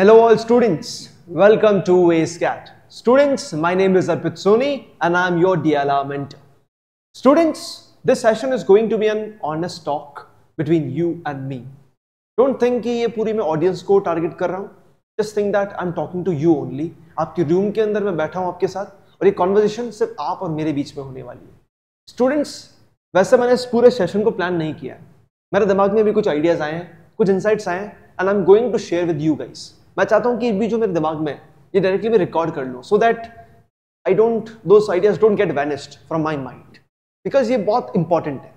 Hello all students, welcome to ASCAT Students, my name is Arpit Soni and I am your DLR mentor. Students, this session is going to be an honest talk between you and me. Don't think कि ये पूरी मैं audience ko target kar raha हूँ Just think that I'm talking to you only. आपके room के अंदर मैं बैठा हूँ आपके साथ और ये conversation सिर्फ आप और मेरे बीच में होने वाली है Students, वैसे मैंने इस पूरे session को plan नहीं किया है मेरे दिमाग में भी कुछ ideas आए हैं कुछ insights आए हैं and I'm going to share with you guys. मैं चाहता हूँ कि भी जो मेरे दिमाग में ये डायरेक्टली मैं रिकॉर्ड कर लूँ so that I don't those ideas don't get vanished from my mind because ये बहुत इंपॉर्टेंट है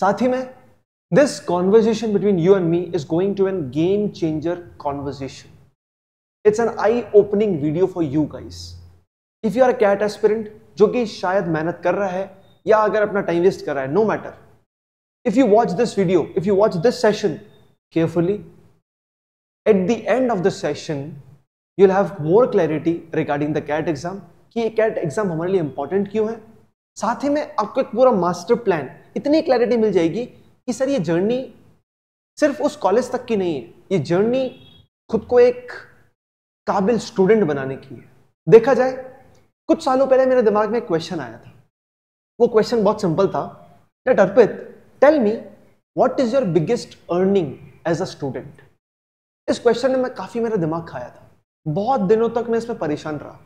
साथ ही में this conversation between you and me is going to an game changer conversation it's an eye opening video for you guys if you are CAT aspirant जो कि शायद मेहनत कर रहा है या अगर अपना टाइम वेस्ट कर रहा है no matter if you watch this video if you watch this session carefully at the end of the session you'll have more clarity regarding the CAT exam कि ये कैट एग्जाम हमारे लिए important क्यों है साथ ही में आपको एक पूरा मास्टर प्लान इतनी क्लैरिटी मिल जाएगी कि सर ये जर्नी सिर्फ उस कॉलेज तक की नहीं है ये जर्नी खुद को एक काबिल स्टूडेंट बनाने की है देखा जाए कुछ सालों पहले मेरे दिमाग में एक क्वेश्चन आया था वो क्वेश्चन बहुत सिंपल था that Arpit tell me what is your biggest earning as a student इस क्वेश्चन ने मैं काफ़ी मेरा दिमाग खाया था बहुत दिनों तक मैं इसमें परेशान रहा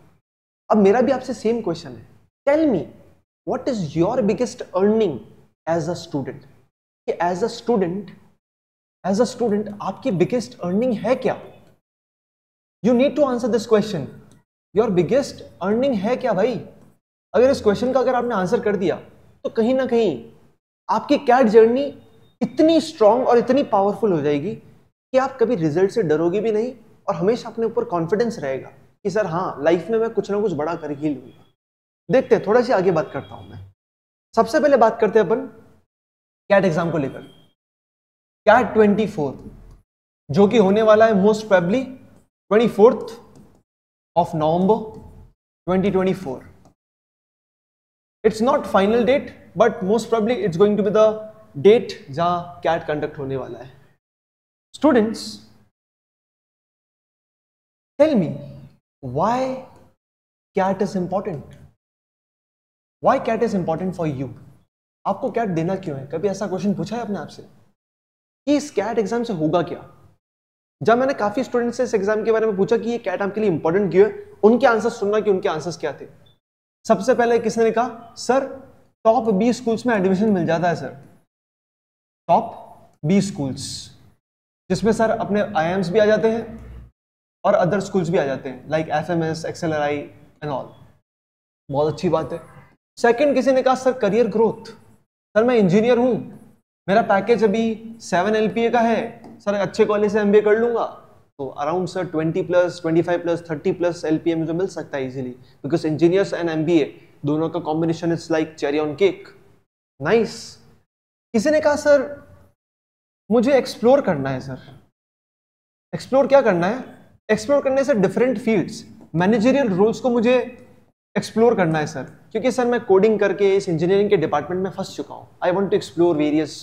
अब मेरा भी आपसे सेम क्वेश्चन है tell me what is your biggest earning as a student कि as a student as a student आपकी बिगेस्ट अर्निंग है क्या you need to answer this question your biggest earning है क्या भाई अगर इस क्वेश्चन का अगर आपने आंसर कर दिया तो कहीं ना कहीं आपकी कैट जर्नी इतनी स्ट्रांग और इतनी पावरफुल हो जाएगी कि आप कभी रिजल्ट से डरोगे भी नहीं और हमेशा अपने ऊपर कॉन्फिडेंस रहेगा कि सर हाँ लाइफ में मैं कुछ ना कुछ बड़ा कर ही लूंगा देखते हैं थोड़ा सी आगे बात करता हूं मैं सबसे पहले बात करते हैं अपन कैट एग्जाम को लेकर कैट ट्वेंटी फोर्थ जो कि होने वाला है most probably twenty fourth of November 2024 it's not final date but most probably it's going to be the date जहां कैट कंडक्ट होने वाला है Students, tell me why CAT is important? Why CAT is important for you? आपको CAT देना क्यों है कभी ऐसा क्वेश्चन पूछा है अपने आपसे कि इस कैट एग्जाम से होगा क्या जब मैंने काफी स्टूडेंट से इस एग्जाम के बारे में पूछा कि ये कैट आपके लिए इंपॉर्टेंट क्यों है उनके आंसर सुनना कि उनके आंसर्स क्या थे सबसे पहले किसने ने कहा सर टॉप बी स्कूल्स में एडमिशन मिल जाता है सर टॉप बी स्कूल्स जिसमें सर अपने आई भी आ जाते हैं और अदर स्कूल्स भी आ जाते हैं like F M S XL R I and all बहुत अच्छी बात है सेकंड किसी ने कहा सर करियर ग्रोथ सर मैं इंजीनियर हूँ मेरा पैकेज अभी सेवन एल का है सर अच्छे कॉलेज से एम कर लूँगा तो around sir twenty plus twenty five plus thirty plus L P मुझे मिल सकता है easily because engineers and M दोनों का combination is like cherry on cake nice किसी ने कहा सर मुझे एक्सप्लोर करना है सर एक्सप्लोर क्या करना है एक्सप्लोर करने से डिफरेंट फील्ड्स मैनेजरियल रोल्स को मुझे एक्सप्लोर करना है सर क्योंकि सर मैं कोडिंग करके इस इंजीनियरिंग के डिपार्टमेंट में फंस चुका हूँ I want to explore various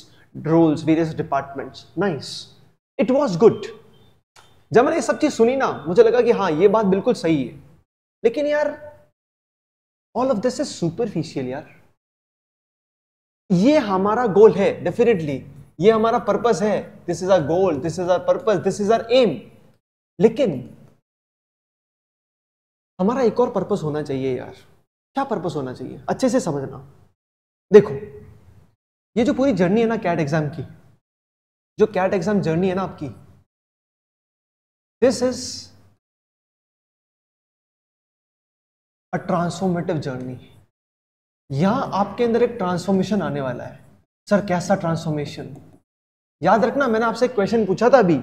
roles various departments nice it was good जब मैंने ये सब चीज़ सुनी ना मुझे लगा कि हाँ ये बात बिल्कुल सही है लेकिन यार all of this is superficial यार ये हमारा गोल है डेफिनेटली ये हमारा पर्पस है this is our goal this is our purpose this is our aim लेकिन हमारा एक और पर्पस होना चाहिए यार क्या पर्पस होना चाहिए अच्छे से समझना देखो ये जो पूरी जर्नी है ना कैट एग्जाम की जो कैट एग्जाम जर्नी है ना आपकी this is a transformative journey यहां आपके अंदर एक ट्रांसफॉर्मेशन आने वाला है सर कैसा ट्रांसफॉर्मेशन याद रखना मैंने आपसे क्वेश्चन पूछा था अभी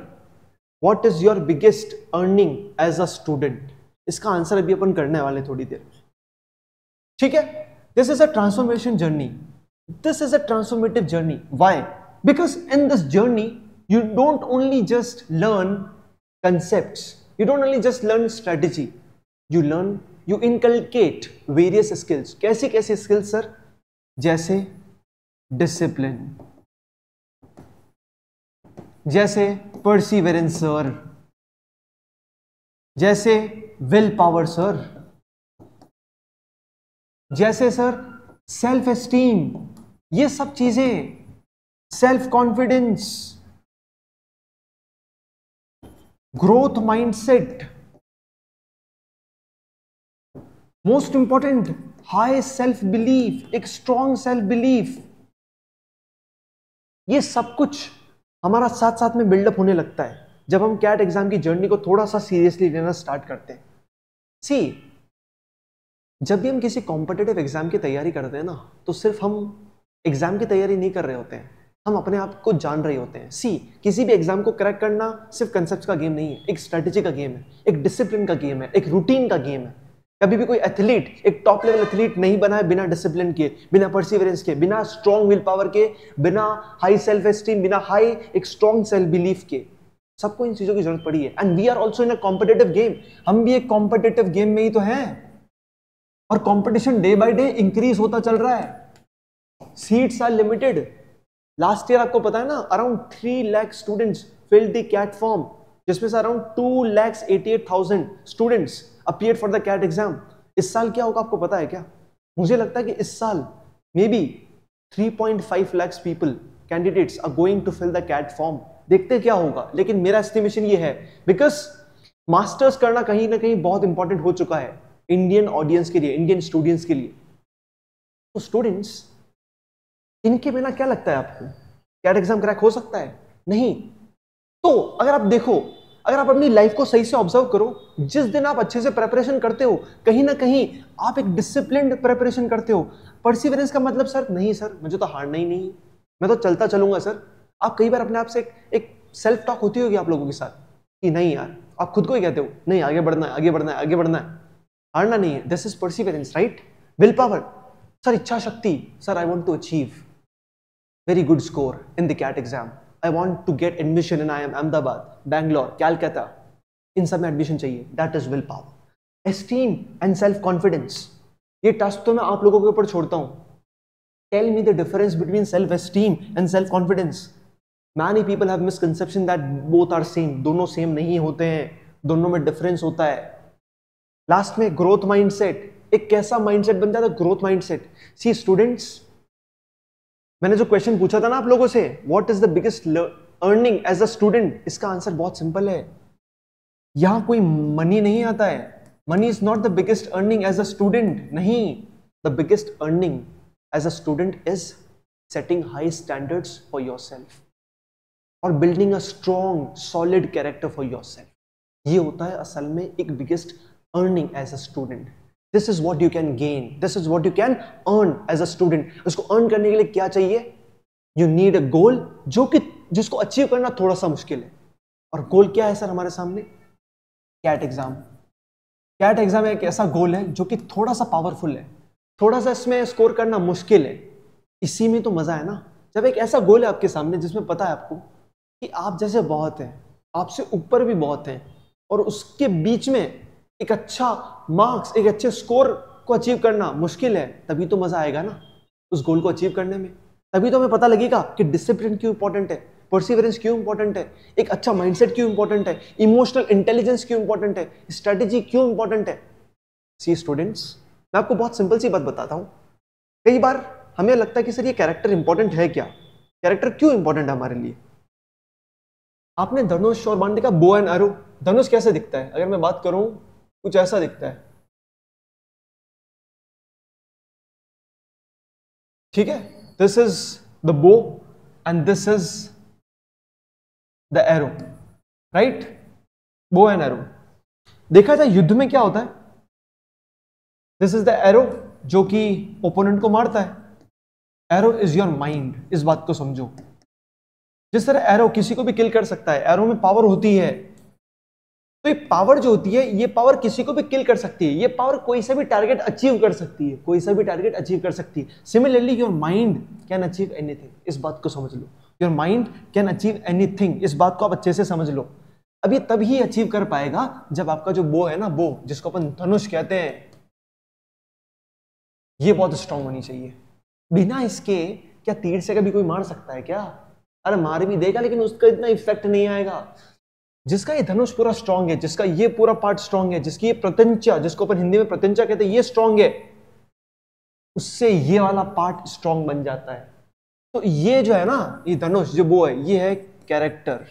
what is your biggest earning as a student इसका आंसर अभी अपन करने वाले थोड़ी देर ठीक है this is a transformation journey this is a transformative journey why because in this journey you don't only just learn concept you don't only just learn strategy you learn you inculcate various skills कैसी कैसी skills sir जैसे discipline जैसे perseverance sir जैसे will power sir जैसे sir self esteem ये सब चीजें self confidence growth mindset most important high self belief एक स्ट्रॉन्ग सेल्फ बिलीफ ये सब कुछ हमारा साथ साथ में बिल्डअप होने लगता है जब हम कैट एग्जाम की जर्नी को थोड़ा सा सीरियसली लेना स्टार्ट करते हैं सी जब भी हम किसी कॉम्पिटेटिव एग्जाम की तैयारी करते हैं ना तो सिर्फ हम एग्जाम की तैयारी नहीं कर रहे होते हैं हम अपने आप को जान रहे होते हैं सी किसी भी एग्जाम को क्रैक करना सिर्फ कंसेप्ट का गेम नहीं है एक स्ट्रेटेजी का गेम है एक डिसिप्लिन का गेम है एक रूटीन का गेम है कभी भी कोई एथलीट एक टॉप लेवल एथलीट नहीं बना है बिना डिसिप्लिन के बिना परसिवरेंस के बिना स्ट्रॉन्ग विल पावर के बिना हाई सेल्फ एस्टीम बिना हाई एक स्ट्रॉन्ग सेल्फ बिलीफ के सबको इन चीज़ों की जरूरत पड़ी है and we are also in a competitive game हम भी एक कॉम्पिटेटिव गेम में ही तो हैं और competition day by day increase होता चल रहा है seats are limited last year आपको पता है ना around three lakhs students filled the CAT form जिसमें से around two lakhs eighty eight thousand students appear for the CAT exam इस साल क्या होगा आपको पता है क्या मुझे लगता है कि इस साल may be three point five lakhs people candidates are going to fill the CAT form देखते क्या होगा लेकिन मेरा एस्टिमेशन ये है बिकॉज मास्टर्स करना कहीं ना कहीं बहुत इंपॉर्टेंट हो चुका है इंडियन ऑडियंस के लिए इंडियन स्टूडेंट्स के लिए तो स्टूडेंट्स इनके बिना क्या लगता है आपको कैट एग्जाम क्रैक हो सकता है नहीं तो अगर आप देखो अगर आप अपनी लाइफ को सही से ऑब्जर्व करो जिस दिन आप अच्छे से प्रेपरेशन करते हो कहीं ना कहीं आप एक डिसिप्लिन प्रेपरेशन करते हो परसिवरेंस का मतलब सर नहीं सर मुझे तो हारना ही नहीं मैं तो चलता चलूंगा सर आप कई बार अपने आप से एक, एक सेल्फ टॉक होती होगी आप लोगों के साथ कि नहीं यार आप खुद को ही कहते हो नहीं आगे बढ़ना है आगे बढ़ना है आगे बढ़ना है हारना नहीं है this is perseverance right will power sir इच्छा शक्ति sir I want to achieve very good score in the CAT exam I want to get admission in I M Ahmedabad Bangalore Calcutta इन सब में एडमिशन चाहिए that is will power esteem and self confidence ये task तो मैं आप लोगों के ऊपर छोड़ता हूँ tell me the difference between self esteem and self confidence many people have misconception that both are same दोनों सेम नहीं होते हैं दोनों में डिफरेंस होता है लास्ट में ग्रोथ माइंड सेट एक कैसा माइंड सेट बन जाता है growth mind set see students मैंने जो क्वेश्चन पूछा था ना आप लोगों से what is the biggest earning as a student इसका आंसर बहुत सिंपल है यहां कोई मनी नहीं आता है money is not the biggest earning as a student नहीं the biggest earning as a student is setting high standards for yourself और building a strong solid character for yourself ये होता है असल में एक biggest earning as a student this is what you can gain this is what you can earn as a student उसको earn करने के लिए क्या चाहिए यू नीड अ गोल जो कि जिसको अचीव करना थोड़ा सा मुश्किल है और गोल क्या है सर हमारे सामने कैट एग्ज़ाम कैट एग्ज़ाम एक ऐसा गोल है जो कि थोड़ा सा पावरफुल है थोड़ा सा इसमें स्कोर करना मुश्किल है इसी में तो मज़ा है ना जब एक ऐसा गोल है आपके सामने जिसमें पता है आपको कि आप जैसे बहुत हैं आपसे ऊपर भी बहुत हैं और उसके बीच में एक अच्छा मार्क्स एक अच्छे स्कोर को अचीव करना मुश्किल है तभी तो मज़ा आएगा ना उस गोल को अचीव करने में तभी तो हमें पता लगेगा कि डिसिप्लिन क्यों इंपॉर्टेंट है परसिवरेंस क्यों इंपॉर्टेंट है एक अच्छा माइंडसेट क्यों इंपॉर्टेंट है इमोशनल इंटेलिजेंस क्यों इंपॉर्टेंट है स्ट्रेटेजी क्यों इंपॉर्टेंट है सी स्टूडेंट्स मैं आपको बहुत सिंपल सी बात बताता हूँ कई बार हमें लगता है कि सर ये कैरेक्टर इंपॉर्टेंट है क्या कैरेक्टर क्यों इंपॉर्टेंट है हमारे लिए आपने धनुष और बाण देखा बो एंड अरो धनुष कैसे दिखता है अगर मैं बात करूं कुछ ऐसा दिखता है ठीक है this is the bow and this is the arrow right bow and arrow देखा जाए युद्ध में क्या होता है दिस इज द एरो जो कि ओपोनेंट को मारता है एरो इज योर माइंड इस बात को समझो जिस तरह एरो किसी को भी किल कर सकता है एरो में पावर होती है तो ये पावर जो होती है ये पावर किसी को भी किल कर सकती है ये पावर कोई सा भी टारगेट अचीव कर सकती है कोई सा भी टारगेट अचीव कर सकती है similarly your mind can achieve anything इस बात को समझ लो your mind can achieve any इस बात को आप अच्छे से समझ लो अब ये तभी अचीव कर पाएगा जब आपका जो बो है ना बो जिसको अपन धनुष कहते हैं ये बहुत स्ट्रांग होनी चाहिए बिना इसके क्या तीर से कभी कोई मार सकता है क्या अरे मार भी देगा लेकिन उसका इतना इफेक्ट नहीं आएगा जिसका ये धनुष पूरा स्ट्रांग है जिसका ये पूरा पार्ट स्ट्रांग है जिसकी ये प्रतंचा जिसको अपन हिंदी में प्रतंजा कहते हैं ये स्ट्रांग है उससे ये वाला पार्ट स्ट्रांग बन जाता है तो ये जो है ना ये धनुष जो वो है ये है कैरेक्टर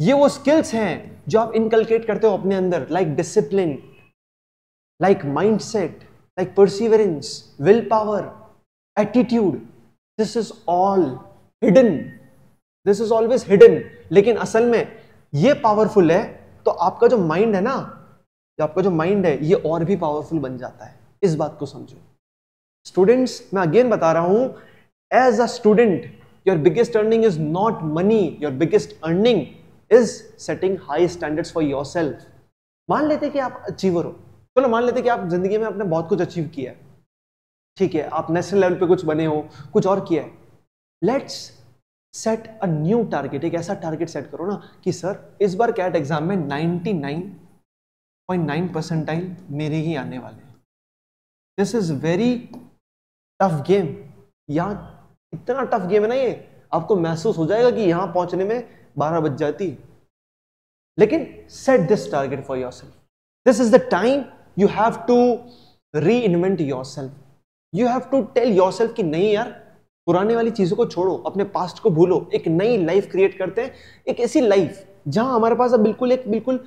ये वो स्किल्स हैं जो आप इनकलकेट करते हो अपने अंदर like discipline like mindset like perseverance will power attitude this is all hidden this is always hidden लेकिन असल में ये पावरफुल है तो आपका जो माइंड है ना जो आपका जो माइंड है ये और भी पावरफुल बन जाता है इस बात को समझो स्टूडेंट्स मैं अगेन बता रहा हूं as a student your biggest earning is not money your biggest earning is setting high standard for yourself मान लेते कि आप अचीवर हो चलो मान लेते कि आप जिंदगी में आपने बहुत कुछ अचीव किया है ठीक है आप नेशनल लेवल पे कुछ बने हो कुछ और किया है let's set a new target एक ऐसा टारगेट सेट करो ना कि सर इस बार कैट एग्जाम में 99.9 परसेंटाइल मेरे ही आने वाले this is very tough game या इतना टफ गेम है ना ये आपको महसूस हो जाएगा कि यहां पहुंचने में बारह बज जाती लेकिन set this target for yourself this is the time you have to reinvent yourself you have to tell yourself कि नहीं यार पुराने वाली चीज़ों को छोड़ो अपने पास्ट को भूलो एक नई लाइफ क्रिएट करते हैं एक ऐसी लाइफ जहां हमारे पास अब बिल्कुल एक बिल्कुल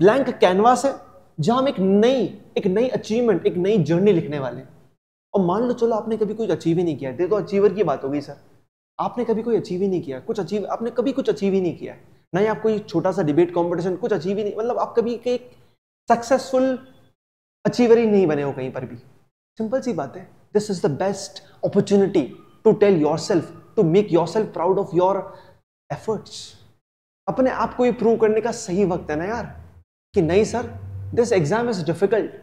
ब्लैंक कैनवास है जहां हम एक नई एक नई अचीवमेंट एक नई जर्नी लिखने वाले हैं और मान लो चलो आपने कभी कुछ अचीव ही नहीं किया देखो अचीवर की बात होगी सर आपने कभी कोई अचीव ही नहीं किया कुछ अचीव आपने कभी कुछ अचीव ही नहीं किया ना ही आप कोई छोटा सा डिबेट कॉम्पिटिशन कुछ अचीव ही नहीं मतलब आप कभी एक सक्सेसफुल अचीवर ही नहीं बने हो कहीं पर भी सिंपल सी बात है this is the best opportunity to tell yourself to make yourself proud of your efforts अपने आप को ये प्रूव करने का सही वक्त है ना यार कि नहीं sir this exam is difficult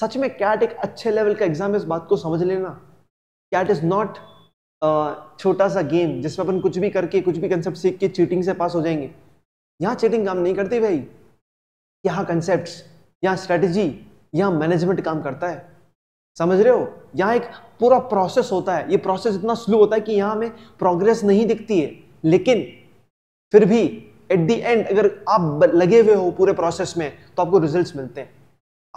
सच में कैट एक अच्छे लेवल का एग्जाम है इस बात को समझ लेना कैट इज़ नॉट छोटा सा गेम जिसमें अपन कुछ भी करके कुछ भी कंसेप्ट सीख के चीटिंग से पास हो जाएंगे यहाँ चीटिंग काम नहीं करती भाई यहाँ कंसेप्ट यहाँ स्ट्रेटजी यहाँ मैनेजमेंट काम करता है समझ रहे हो यहाँ एक पूरा प्रोसेस होता है ये प्रोसेस इतना स्लो होता है कि यहाँ हमें प्रोग्रेस नहीं दिखती है लेकिन फिर भी एट दी एंड अगर आप लगे हुए हो पूरे प्रोसेस में तो आपको रिजल्ट्स मिलते हैं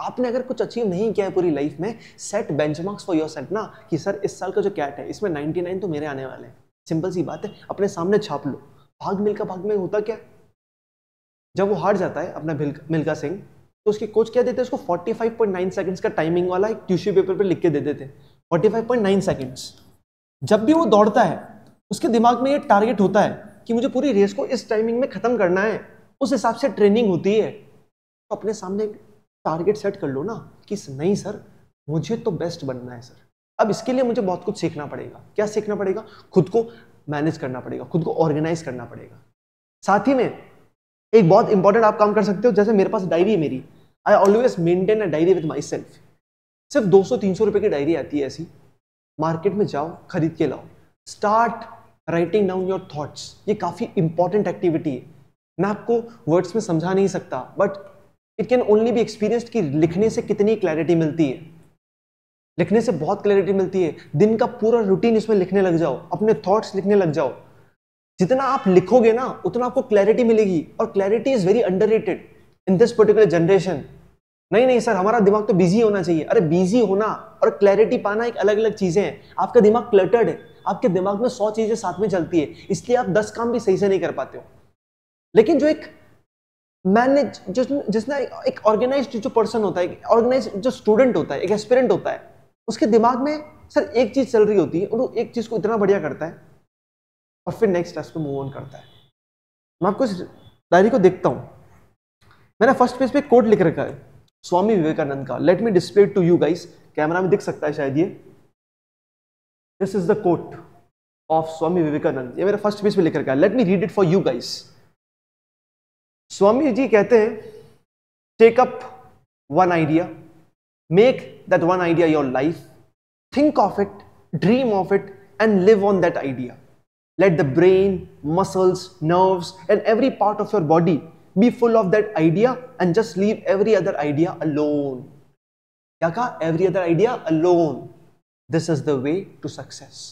आपने अगर कुछ अचीव नहीं किया है पूरी लाइफ में set benchmarks for your set ना कि सर इस साल का जो कैट है इसमें 99 तो मेरे आने वाले हैं सिंपल सी बात है अपने सामने छाप लो भाग मिल्खा भाग में होता क्या जब वो हार जाता है अपना मिल्खा सिंह तो उसके कोच क्या देते हैं उसको 45.9 सेकंड्स का टाइमिंग वाला एक ट्यूशन पेपर पे लिख के दे देते हैं 45.9 सेकंड्स जब भी वो दौड़ता है उसके दिमाग में ये टारगेट होता है कि मुझे पूरी रेस को इस टाइमिंग में ख़त्म करना है उस हिसाब से ट्रेनिंग होती है तो अपने सामने टारगेट सेट कर लो ना कि नहीं सर मुझे तो बेस्ट बनना है सर अब इसके लिए मुझे बहुत कुछ सीखना पड़ेगा क्या सीखना पड़ेगा खुद को मैनेज करना पड़ेगा खुद को ऑर्गेनाइज करना पड़ेगा साथ ही में एक बहुत इंपॉर्टेंट आप काम कर सकते हो जैसे मेरे पास डायरी है मेरी I always maintain a diary with myself सिर्फ 200-300 रुपए की डायरी आती है ऐसी मार्केट में जाओ खरीद के लाओ start writing down your thoughts ये काफ़ी इंपॉर्टेंट एक्टिविटी है मैं आपको वर्ड्स में समझा नहीं सकता but it can only be experience कि लिखने से कितनी क्लैरिटी मिलती है लिखने से बहुत क्लैरिटी मिलती है दिन का पूरा रूटीन इसमें लिखने लग जाओ अपने थॉट्स लिखने लग जाओ जितना आप लिखोगे ना उतना आपको क्लैरिटी मिलेगी और clarity is very under in this particular generation नहीं नहीं सर हमारा दिमाग तो बिजी होना चाहिए अरे बिजी होना और क्लैरिटी पाना एक अलग अलग चीजें हैं आपका दिमाग क्लटर्ड है आपके दिमाग में सौ चीजें साथ में चलती है इसलिए आप दस काम भी सही से नहीं कर पाते हो लेकिन जो एक मैनेज जिस जिसने एक ऑर्गेनाइज जो पर्सन होता है ऑर्गेनाइज जो स्टूडेंट होता है एक एस्पिरेंट होता है उसके दिमाग में सर एक चीज़ चल रही होती है और वो एक चीज़ को इतना बढ़िया करता है और फिर नेक्स्ट टास्क पे मूव ऑन करता है मैं आपको इस डायरी को देखता हूँ मैंने फर्स्ट पेज पे कोड लिख रखा है स्वामी विवेकानंद का let me display to you guys camera में दिख सकता है शायद ये this is the quote of Swami Vivekananda ये मेरा फर्स्ट पेज पे लिख रखा है let me read it for you guys Swami ji कहते हैं take up one idea make that one idea your life think of it dream of it and live on that idea let the brain muscles nerve and every part of your body be full of that idea and just leave every other idea alone क्या कहा every other idea alone this is the way to success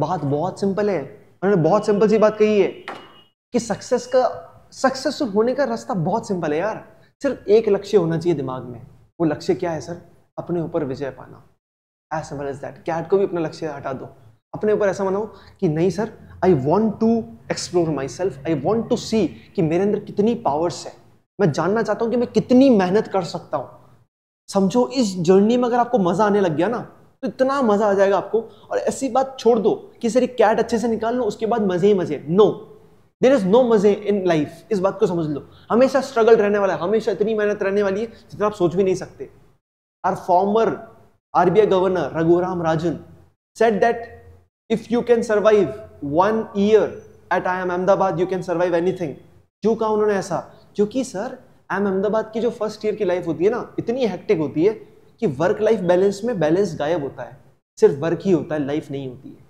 बात बहुत simple है उन्होंने बहुत simple सी बात कही है कि सक्सेस का सक्सेसफुल होने का रास्ता बहुत सिंपल है यार सिर्फ एक लक्ष्य होना चाहिए दिमाग में वो लक्ष्य क्या है सर अपने ऊपर विजय पाना as simple as that CAT को भी अपना लक्ष्य हटा दो अपने ऊपर ऐसा मनाओ कि नहीं sir I want to explore myself I want to see कि मेरे अंदर कितनी पावर्स है मैं जानना चाहता हूँ कि मैं कितनी मेहनत कर सकता हूँ समझो इस जर्नी में अगर आपको मज़ा आने लग गया ना तो इतना मज़ा आ जाएगा आपको और ऐसी बात छोड़ दो कि सर एक कैट अच्छे से निकाल लो उसके बाद मज़े ही मज़े नो देर इज नो मजे इन लाइफ इस बात को समझ लो हमेशा स्ट्रगल रहने वाला है हमेशा इतनी मेहनत रहने वाली है जितना आप सोच भी नहीं सकते are former RBI governor Raghuram Rajan said that if you can survive one year at I am Ahmedabad you can survive anything क्यों कहा उन्होंने ऐसा क्योंकि सर आई एम अहमदाबाद की जो फर्स्ट ईयर की लाइफ होती है ना इतनी हेक्टिक होती है कि वर्क लाइफ बैलेंस में बैलेंस गायब होता है सिर्फ वर्क ही होता है लाइफ नहीं होती है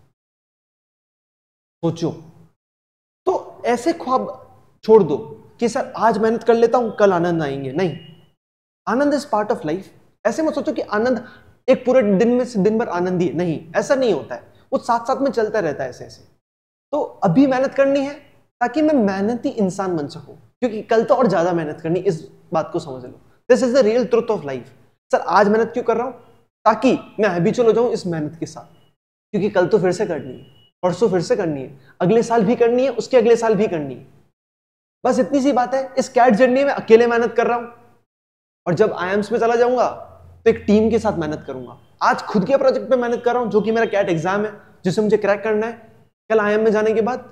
सोचो तो ऐसे ख्वाब छोड़ दो कि सर आज मेहनत कर लेता हूं कल आनंद आएंगे नहीं आनंद इज पार्ट ऑफ लाइफ ऐसे मत सोचो कि आनंद एक पूरे दिन में से दिन भर आनंद ही नहीं ऐसा नहीं होता है वो साथ साथ में चलता रहता है ऐसे ऐसे तो अभी मेहनत करनी है ताकि मैं मेहनती इंसान बन सकूं क्योंकि कल तो और ज्यादा मेहनत करनी इस बात को समझ लो this is the real truth of life sir आज मेहनत क्यों कर रहा हूं ताकि मैं अभी चलो जाऊं इस मेहनत के साथ क्योंकि कल तो फिर से करनी है परसों फिर से करनी है अगले साल भी करनी है उसके अगले साल भी करनी है बस इतनी सी बात है इस कैट जर्नी में अकेले मेहनत कर रहा हूं और जब आई में चला जाऊंगा तो एक टीम के साथ मेहनत करूंगा आज खुद के प्रोजेक्ट पे मेहनत कर रहा हूं जो कि मेरा कैट एग्जाम है जिसे मुझे क्रैक करना है कल आई में जाने के बाद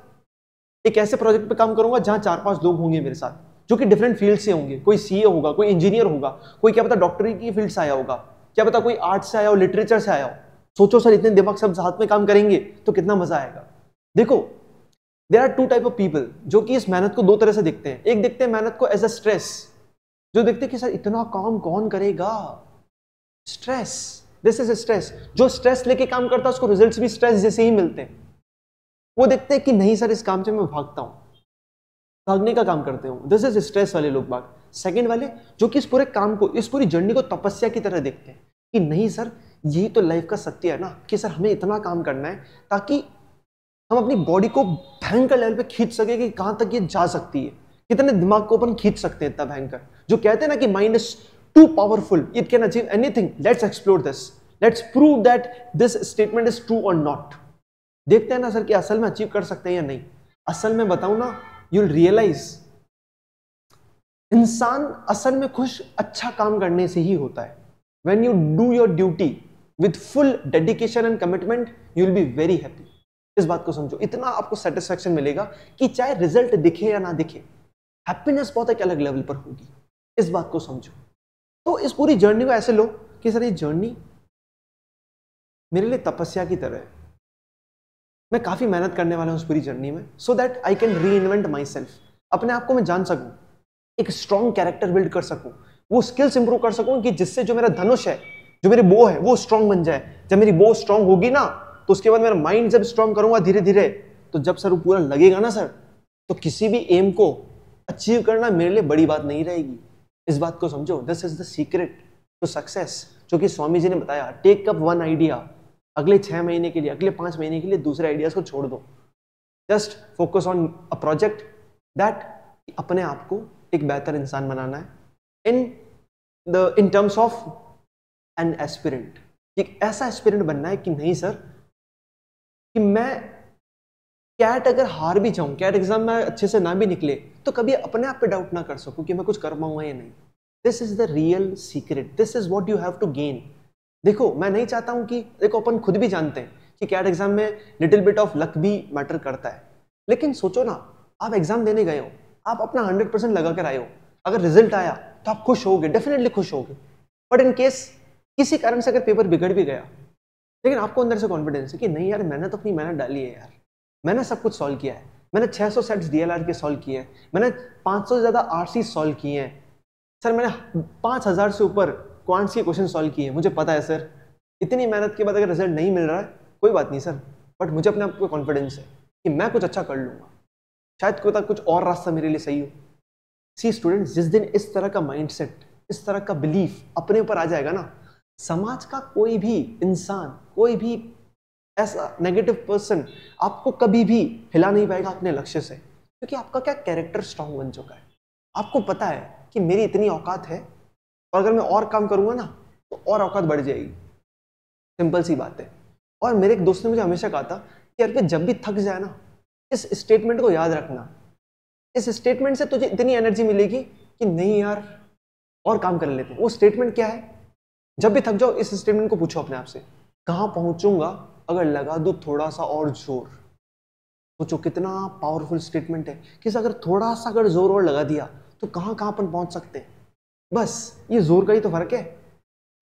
एक ऐसे प्रोजेक्ट पे काम करूंगा जहां चार पांच लोग होंगे मेरे साथ जो कि डिफरेंट फील्ड से होंगे कोई सी होगा कोई इंजीनियर होगा कोई क्या पता डॉक्टरी की फील्ड से आया होगा क्या पता कोई आर्ट से आया हो लिटरेचर से आया हो सोचो सर इतने दिमाग सब साथ में काम करेंगे तो कितना मजा आएगा देखो there are two type of people जो कि इस मेहनत को दो तरह से देखते हैं एक देखते हैं मेहनत को एज अ स्ट्रेस जो देखते हैं कि सर इतना काम कौन करेगा स्ट्रेस दिस इज स्ट्रेस जो स्ट्रेस लेके काम करता है उसको रिजल्ट्स भी स्ट्रेस जैसे ही मिलते हैं वो देखते हैं कि नहीं सर इस काम से मैं भागता हूँ भागने का काम करते हूँ दिस इज स्ट्रेस वाले लोग भाग सेकेंड वाले जो कि इस पूरे काम को इस पूरी जर्नी को तपस्या की तरह देखते हैं कि नहीं सर यही तो लाइफ का सत्य है ना कि सर हमें इतना काम करना है ताकि हम अपनी बॉडी को भयंकर लेवल पे खींच सके कि कहाँ तक ये जा सकती है कितने दिमाग को अपन खींच सकते हैं इतना भयंकर जो कहते हैं ना कि mind is too powerful it can achieve anything let's explore this let's prove that this statement is true और नॉट देखते हैं ना सर कि असल में अचीव कर सकते हैं या नहीं असल में बताऊं ना यूल रियलाइज इंसान असल में खुश अच्छा काम करने से ही होता है when you do your duty with full dedication and commitment you will be very happy इस बात को समझो इतना आपको सेटिस्फेक्शन मिलेगा कि चाहे रिजल्ट दिखे या ना दिखे हैप्पीनेस बहुत एक अलग लेवल पर होगी इस बात को समझो तो इस पूरी जर्नी को ऐसे लो कि सर ये जर्नी मेरे लिए तपस्या की तरह है मैं काफ़ी मेहनत करने वाला हूं उस पूरी जर्नी में so that I can reinvent myself अपने आप को मैं जान सकूं एक स्ट्रॉन्ग कैरेक्टर बिल्ड कर सकूं वो स्किल्स इंप्रूव कर सकूं कि जिससे जो मेरा धनुष है जो मेरी बो है वो स्ट्रांग बन जाए जब मेरी बो स्ट्रांग होगी ना तो उसके बाद मेरा माइंड जब स्ट्रांग करूंगा धीरे धीरे तो जब सर वो पूरा लगेगा ना सर तो किसी भी एम को अचीव करना मेरे लिए बड़ी बात नहीं रहेगी इस बात को समझो this is the secret to success जो कि स्वामी जी ने बताया टेक अप वन आइडिया अगले छः महीने के लिए अगले पाँच महीने के लिए दूसरे आइडियाज़ को छोड़ दो just focus on a project that अपने आप को एक बेहतर इंसान बनाना है in the in terms of an aspirant एक ऐसा एस्पिरेंट बनना है कि नहीं सर कि मैं कैट अगर हार भी जाऊं कैट एग्जाम में अच्छे से ना भी निकले तो कभी अपने आप पे डाउट ना कर सकूं कि मैं कुछ कर पाऊंगा या नहीं this is the real secret this is what you have to gain देखो मैं नहीं चाहता हूं कि देखो अपन खुद भी जानते हैं कि कैट एग्जाम में लिटिल बिट ऑफ लक भी मैटर करता है लेकिन सोचो ना आप एग्जाम देने गए हो आप अपना हंड्रेड परसेंट लगा कर आए हो अगर रिजल्ट आया तो आप खुश होगे डेफिनेटली खुश होगे बट इन केस किसी कारण से अगर पेपर बिगड़ भी गया लेकिन आपको अंदर से कॉन्फिडेंस है कि नहीं यार मैंने तो अपनी मेहनत डाली है यार मैंने सब कुछ सॉल्व किया है मैंने 600 सेट्स डीएलआर के सॉल्व किए हैं मैंने 500 से ज़्यादा आरसी सॉल्व किए हैं सर मैंने 5000 से ऊपर क्वांट्स के क्वेश्चन सॉल्व किए हैं मुझे पता है सर इतनी मेहनत के बाद अगर रिजल्ट नहीं मिल रहा है कोई बात नहीं सर बट मुझे अपने आप को कॉन्फिडेंस है कि मैं कुछ अच्छा कर लूँगा शायद कोई तक कुछ और रास्ता मेरे लिए सही हो सी स्टूडेंट जिस दिन इस तरह का माइंड इस तरह का बिलीफ अपने ऊपर आ जाएगा ना समाज का कोई भी इंसान कोई भी ऐसा नेगेटिव पर्सन आपको कभी भी हिला नहीं पाएगा अपने लक्ष्य से क्योंकि आपका क्या कैरेक्टर स्ट्रांग बन चुका है आपको पता है कि मेरी इतनी औकात है और अगर मैं और काम करूँगा ना तो और औकात बढ़ जाएगी सिंपल सी बात है और मेरे एक दोस्त ने मुझे हमेशा कहा था कि अरे जब भी थक जाए ना इस स्टेटमेंट को याद रखना इस स्टेटमेंट से तुझे इतनी एनर्जी मिलेगी कि नहीं यार और काम कर लेते हैं वो स्टेटमेंट क्या है जब भी थक जाओ इस स्टेटमेंट को पूछो अपने आप से कहाँ पहुंचूंगा अगर लगा दू थोड़ा सा और जोर सोचो तो कितना पावरफुल स्टेटमेंट है कि अगर थोड़ा सा अगर जोर और लगा दिया तो कहां कहां अपन पहुंच सकते हैं बस ये जोर का ही तो फर्क है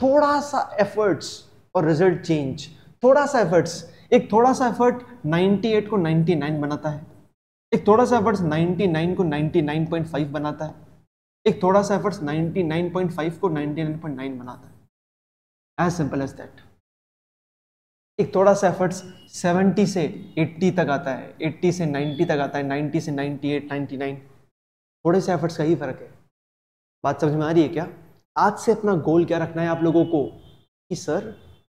थोड़ा सा एफर्ट्स और रिजल्ट चेंज थोड़ा सा एफर्ट्स एक थोड़ा सा एफर्ट 98 को 99 बनाता है एक थोड़ा सा एफर्ट्स 99 को 99.5 बनाता है एक थोड़ा सा एफर्ट्स 99.5 को 99.9 बनाता है एज सिंपल एज दैट एक थोड़ा सा एफर्ट्स 70 से 80 तक आता है 80 से 90 तक आता है 90 से 98, 99 थोड़े से एफर्ट्स का ही फर्क है बात समझ में आ रही है क्या आज से अपना गोल क्या रखना है आप लोगों को कि sir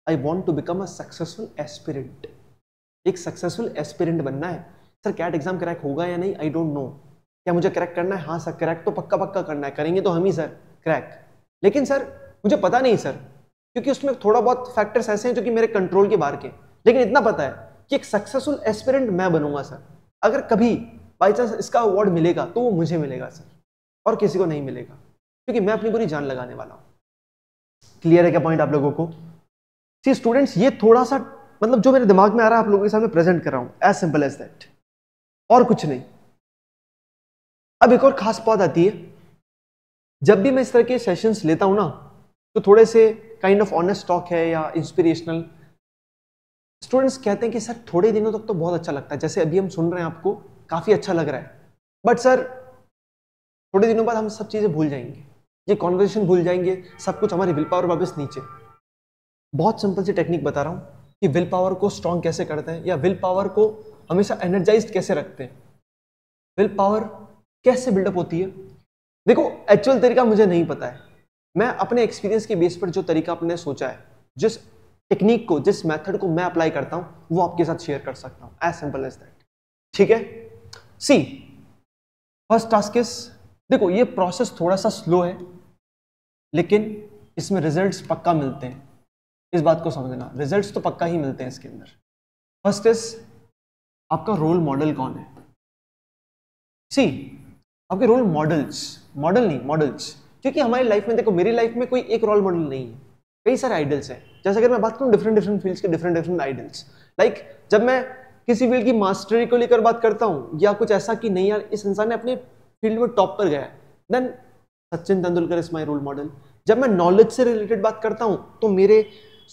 I want to become a successful aspirant एक सक्सेसफुल एस्पिरेंट बनना है सर कैट एग्जाम क्रैक होगा या नहीं आई डोंट नो क्या मुझे क्रैक करना है हाँ सर क्रैक तो पक्का पक्का करना है करेंगे तो हम ही सर क्रैक लेकिन सर मुझे पता नहीं सर क्योंकि उसमें थोड़ा बहुत फैक्टर्स ऐसे हैं जो कि मेरे कंट्रोल के बाहर के लेकिन इतना पता है कि एक सक्सेसफुल एस्पिरेंट मैं बनूंगा सर अगर कभी बाई चांस इसका अवार्ड मिलेगा तो वो मुझे मिलेगा सर और किसी को नहीं मिलेगा क्योंकि मैं अपनी पूरी जान लगाने वाला हूँ क्लियर है क्या पॉइंट आप लोगों को सी स्टूडेंट्स ये थोड़ा सा मतलब जो मेरे दिमाग में आ रहा है आप लोगों के सामने प्रेजेंट कर रहा हूँ एज सिंपल एज दैट और कुछ नहीं अब एक और खास बात आती है जब भी मैं इस तरह के सेशंस लेता हूँ ना तो थोड़े से काइंड ऑफ ऑनेस्ट टॉक है या इंस्पिरेशनल स्टूडेंट्स कहते हैं कि सर थोड़े दिनों तक तो बहुत अच्छा लगता है जैसे अभी हम सुन रहे हैं आपको काफ़ी अच्छा लग रहा है बट सर थोड़े दिनों बाद हम सब चीज़ें भूल जाएंगे ये कॉन्वर्जेशन भूल जाएंगे सब कुछ हमारे विल पावर वापस नीचे बहुत सिंपल सी टेक्निक बता रहा हूँ कि विल पावर को स्ट्रॉन्ग कैसे करते हैं या विल पावर को हमेशा एनर्जाइज कैसे रखते हैं विल पावर कैसे बिल्डअप होती है देखो एक्चुअल तरीका मुझे नहीं पता है मैं अपने एक्सपीरियंस के बेस पर जो तरीका आपने सोचा है जिस टेक्निक को जिस मेथड को मैं अप्लाई करता हूं वो आपके साथ शेयर कर सकता हूं एज सिंपल एज दैट ठीक है सी फर्स्ट टास्क इज देखो ये प्रोसेस थोड़ा सा स्लो है लेकिन इसमें रिजल्ट्स पक्का मिलते हैं इस बात को समझना रिजल्ट्स तो पक्का ही मिलते हैं इसके अंदर फर्स्ट इज आपका रोल मॉडल कौन है सी आपके रोल मॉडल्स मॉडल नहीं मॉडल्स क्योंकि हमारी लाइफ में देखो मेरी लाइफ में कोई एक रोल मॉडल नहीं है कई सारे आइडल्स हैं जैसे अगर मैं बात करूँ डिफरेंट डिफरेंट फील्ड्स के डिफरेंट डिफरेंट आइडल्स लाइक जब मैं किसी फील्ड की मास्टरी को लेकर बात करता हूँ या कुछ ऐसा कि नहीं यार इस इंसान ने अपने फील्ड में टॉप पर गया then Sachin Tendulkar is my role model जब मैं नॉलेज से रिलेटेड बात करता हूँ तो मेरे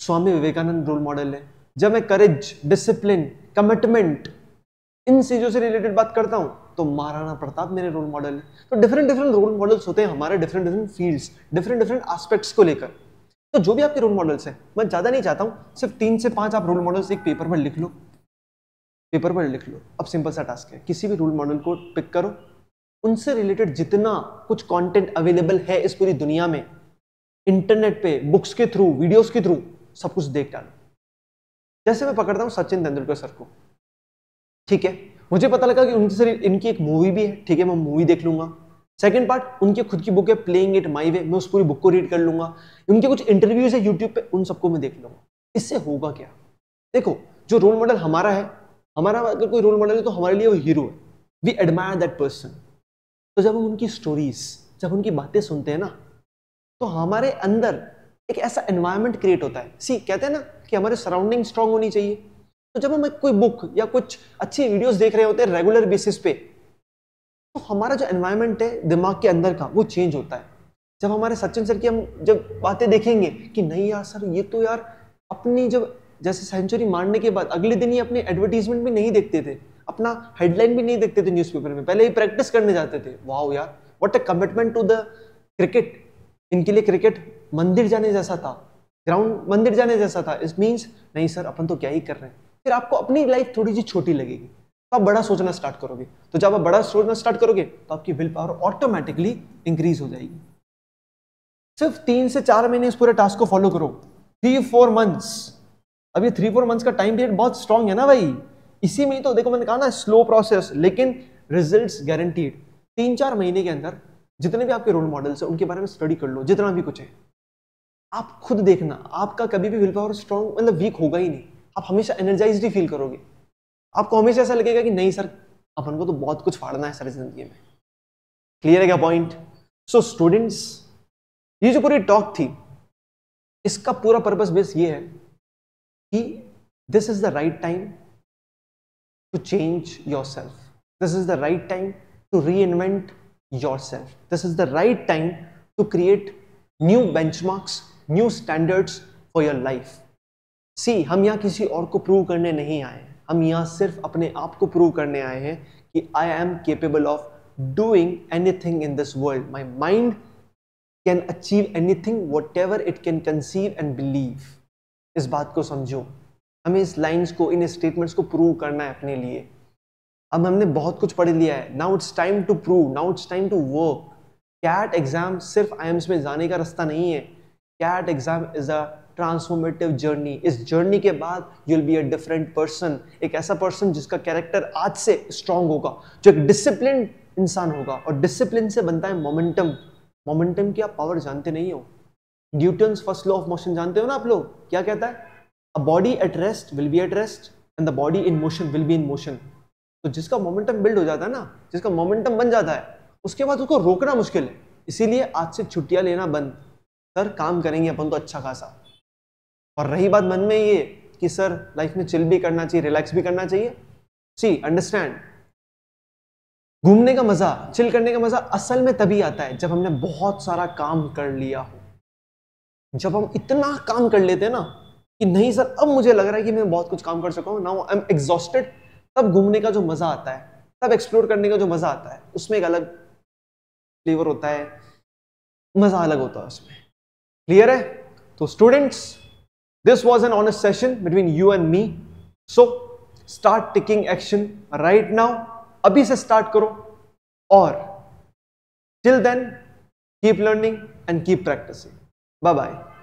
स्वामी विवेकानंद रोल मॉडल है जब मैं करेज डिसिप्लिन कमिटमेंट इन चीज़ों से रिलेटेड बात करता हूँ तो महाराणा प्रताप मेरे रोल मॉडल है तो डिफरेंट डिफरेंट रोल मॉडल्स होते हैं हमारे different different fields different different aspects को लेकर तो जो भी आपके रोल मॉडल्स हैं मैं ज़्यादा नहीं चाहता हूँ सिर्फ तीन से पांच आप रोल मॉडल्स एक पेपर पर लिख लो पेपर पर लिख लो अब सिंपल सा टास्क है किसी भी रोल मॉडल को पिक करो उनसे रिलेटेड जितना कुछ कॉन्टेंट अवेलेबल है इस पूरी दुनिया में इंटरनेट पे बुक्स के थ्रू वीडियोस के थ्रू सब कुछ देख डालो जैसे मैं पकड़ता हूँ सचिन तेंदुलकर सर को ठीक है मुझे पता लगा कि सर इनकी एक मूवी भी है ठीक है मैं मूवी देख लूंगा सेकंड पार्ट उनकी खुद की बुक है प्लेइंग इट माई वे मैं उस पूरी बुक को रीड कर लूंगा उनके कुछ इंटरव्यूज है यूट्यूब पे उन सबको मैं देख लूंगा इससे होगा क्या देखो जो रोल मॉडल हमारा है हमारा अगर कोई रोल मॉडल है तो हमारे लिए वो हीरो है वी एडमायर दैट पर्सन तो जब हम उनकी स्टोरीज जब उनकी बातें सुनते हैं ना तो हमारे अंदर एक ऐसा एनवायरमेंट क्रिएट होता है सी कहते हैं ना कि हमारे सराउंडिंग स्ट्रांग होनी चाहिए तो जब हम कोई बुक या कुछ अच्छी वीडियोस देख रहे होते हैं रेगुलर बेसिस पे तो हमारा जो एनवायरनमेंट है दिमाग के अंदर का वो चेंज होता है जब हमारे सचिन सर की हम जब बातें देखेंगे कि नहीं यार सर ये तो यार अपनी जब जैसे सेंचुरी मारने के बाद अगले दिन ही अपने एडवर्टीजमेंट भी नहीं देखते थे अपना हेडलाइन भी नहीं देखते थे न्यूज़पेपर में पहले ही प्रैक्टिस करने जाते थे वाह यार what a commitment to the cricket इनके लिए क्रिकेट मंदिर जाने जैसा था ग्राउंड मंदिर जाने जैसा था इस मीन्स नहीं सर अपन तो क्या ही कर रहे हैं फिर आपको अपनी लाइफ थोड़ी सी छोटी लगेगी तो आप बड़ा सोचना स्टार्ट करोगे तो जब आप बड़ा सोचना स्टार्ट करोगे तो आपकी विल पावर ऑटोमेटिकली इंक्रीज हो जाएगी सिर्फ तीन से चार महीने इस पूरे टास्क को फॉलो करो थ्री फोर मंथ्स अब ये थ्री फोर मंथ्स का टाइम पीरियड बहुत स्ट्रांग है ना भाई इसी में ही तो देखो मैंने कहा ना स्लो प्रोसेस लेकिन रिजल्ट गारंटीड तीन चार महीने के अंदर जितने भी आपके रोल मॉडल्स हैं उनके बारे में स्टडी कर लो जितना भी कुछ है आप खुद देखना आपका कभी भी विल पावर स्ट्रांग मतलब वीक होगा ही नहीं आप हमेशा एनर्जाइज ही फील करोगे आपको हमेशा ऐसा लगेगा कि नहीं सर अपन को तो बहुत कुछ फाड़ना है सर जिंदगी में क्लियर है क्या पॉइंट सो स्टूडेंट्स ये जो पूरी टॉक थी इसका पूरा पर्पस बेस ये है कि this is the right time to change yourself this is the right time to reinvent yourself this is the right time to create new benchmarks new standards for your life see हम यहाँ किसी और को prove करने नहीं आए हैं हम यहाँ सिर्फ अपने आप को प्रूव करने आए हैं कि I am capable of doing anything in this world my mind can achieve anything whatever it can conceive and believe इस बात को समझो हमें इस लाइन्स को इन स्टेटमेंट्स को प्रूव करना है अपने लिए अब हमने बहुत कुछ पढ़ लिया है now it's time to prove now it's time to work CAT exam सिर्फ आई एम्स में जाने का रास्ता नहीं है CAT exam is a transformative journey इस जर्नी के बाद you will be a different person एक ऐसा पर्सन जिसका कैरेक्टर आज से स्ट्रांग होगा जो एक डिसिप्लिन इंसान होगा और डिसिप्लिन से बनता है मोमेंटम मोमेंटम की आप पावर जानते नहीं हो Newton first law of motion जानते हो ना आप लोग क्या कहता है a body at rest will be at rest and the body in motion will be in motion तो जिसका मोमेंटम बिल्ड हो जाता है ना जिसका मोमेंटम बन जाता है उसके बाद उसको रोकना मुश्किल है इसीलिए आज से छुट्टियां लेना बंद सर काम करेंगे अपन तो अच्छा खासा और रही बात मन में ये कि सर लाइफ में चिल भी करना चाहिए रिलैक्स भी करना चाहिए सी अंडरस्टैंड घूमने का मजा चिल करने का मजा असल में तभी आता है जब हमने बहुत सारा काम कर लिया हो जब हम इतना काम कर लेते हैं ना कि नहीं सर अब मुझे लग रहा है कि मैं बहुत कुछ काम कर चुका हूँ नाउ आई एम एग्जॉस्टेड तब घूमने का जो मजा आता है तब एक्सप्लोर करने का जो मजा आता है उसमें एक अलग फ्लेवर होता है मजा अलग होता है उसमें क्लियर है तो students This was an honest session between you and me. So start taking action right now. Abhi se start karo. Or till then, keep learning and keep practicing. Bye bye.